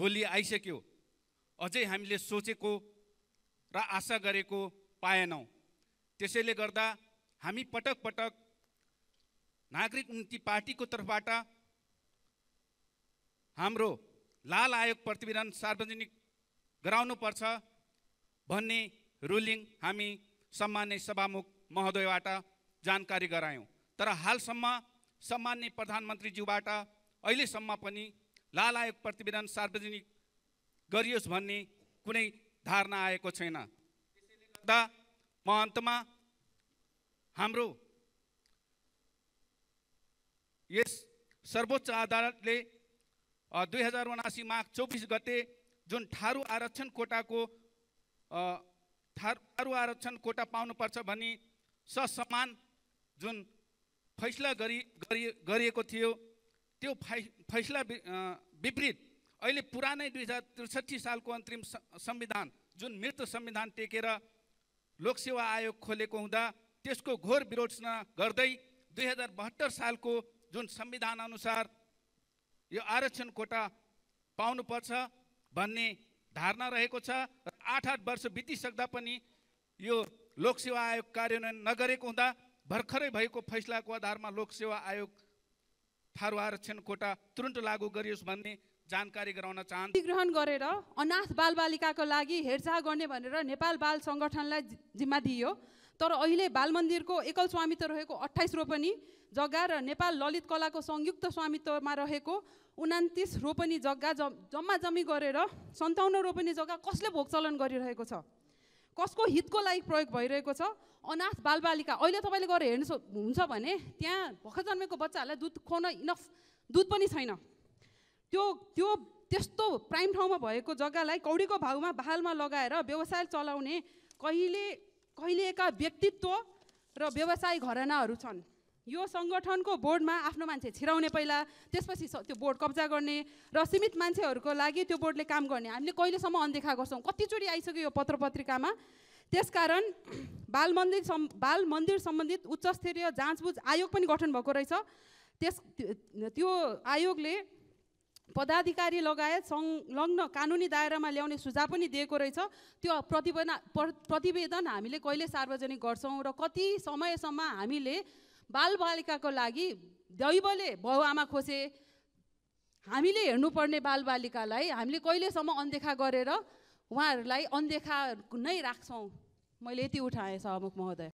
होली आइसक्यो अझै हामीले सोचेको र आशा गरेको पाएनौँ त्यसैले गर्दा हामी पटक पटक नागरिक उन्नति पार्टीको तर्फबाट हाम्रो लाल आयोग प्रतिवेदन सार्वजनिक गराउनुपर्छ भन्ने रुलिङ हामी सम्मान्य सभामुख महोदयबाट जानकारी गरायौँ तर हालसम्म सम्मान्य प्रधानमन्त्रीज्यूबाट अहिलेसम्म पनि लालायक प्रतिवेदन सार्वजनिक गरियोस् भन्ने कुनै धारणा आएको छैन त्यसैले गर्दा म अन्तमा हाम्रो यस सर्वोच्च अदालतले दुई हजार उनासी माघ चौबिस गते जुन ठारू आरक्षण कोटाको ठारू आरक्षण कोटा पाउनुपर्छ भनी ससमान जुन फैसला गरी गरिएको थियो त्यो फैसला विपरीत अहिले पुरानै दुई हजार त्रिसठी सालको अन्तरिम संविधान जुन मृत संविधान टेकेर लोकसेवा आयोग खोलेको हुँदा त्यसको घोर विरोचना गर्दै दुई हजार बहत्तर सालको जुन संविधान अनुसार यो आरक्षण कोटा पाउनुपर्छ भन्ने धारणा रहेको छ र आठ आठ वर्ष बितिसक्दा पनि यो लोकसेवा आयोग कार्यान्वयन नगरेको हुँदा भर्खरै भएको फैसलाको आधारमा लोकसेवा आयोग फारुवा आरक्षण कोटा तुरन्त लागू गरियोस् भन्ने जानकारी गराउन चाहन्छु ग्रहण गरेर अनाथ बालबालिकाको लागि हेरचाह गर्ने भनेर नेपाल बाल सङ्गठनलाई जिम्मा दियो तर अहिले बाल मन्दिरको एकल स्वामित्व रहेको अठाइस रोपनी जग्गा र नेपाल ललित कलाको संयुक्त स्वामित्वमा रहेको उनातिस रोपनी जग्गा जम्मा जम्मी गरेर सन्ताउन्न रोपनी जग्गा कसले भोगचलन गरिरहेको छ कसको हितको लागि प्रयोग भइरहेको छ अनाथ बालबालिका अहिले तपाईँले गएर हेर्नु हुन्छ भने त्यहाँ भर्खर जन्मेको बच्चाहरूलाई दुध खुवाउन इनफ दुध पनि छैन त्यो त्यो त्यस्तो प्राइम ठाउँमा भएको जग्गालाई कौडीको भाउमा बहालमा लगाएर व्यवसाय चलाउने कहिले कहिलेका व्यक्तित्व र व्यवसाय घरानाहरू छन् यो सङ्गठनको बोर्डमा आफ्नो मान्छे छिराउने पहिला त्यसपछि त्यो बोर्ड कब्जा गर्ने र सीमित मान्छेहरूको लागि त्यो बोर्डले काम गर्ने हामीले कहिलेसम्म अनदेखा गर्छौँ कतिचोटि आइसक्यो यो पत्र पत्रिकामा त्यसकारण बाल मन्दिर सम् बाल मन्दिर सम्बन्धित उच्चस्तरीय जाँचबुझ आयोग पनि गठन भएको रहेछ त्यस त्यो आयोगले पदाधिकारी लगायत संलग्न कानुनी दायरामा ल्याउने सुझाव पनि दिएको रहेछ त्यो प्रतिवेदन प्रतिवेदन हामीले कहिले सार्वजनिक गर्छौँ र कति समयसम्म हामीले बालबालिकाको लागि दैवले बाउआमा खोसे हामीले हेर्नुपर्ने बालबालिकालाई हामीले कहिलेसम्म अनदेखा गरेर उहाँहरूलाई अनदेखा नै राख्छौँ मैले यति उठाएँ सहमुख महोदय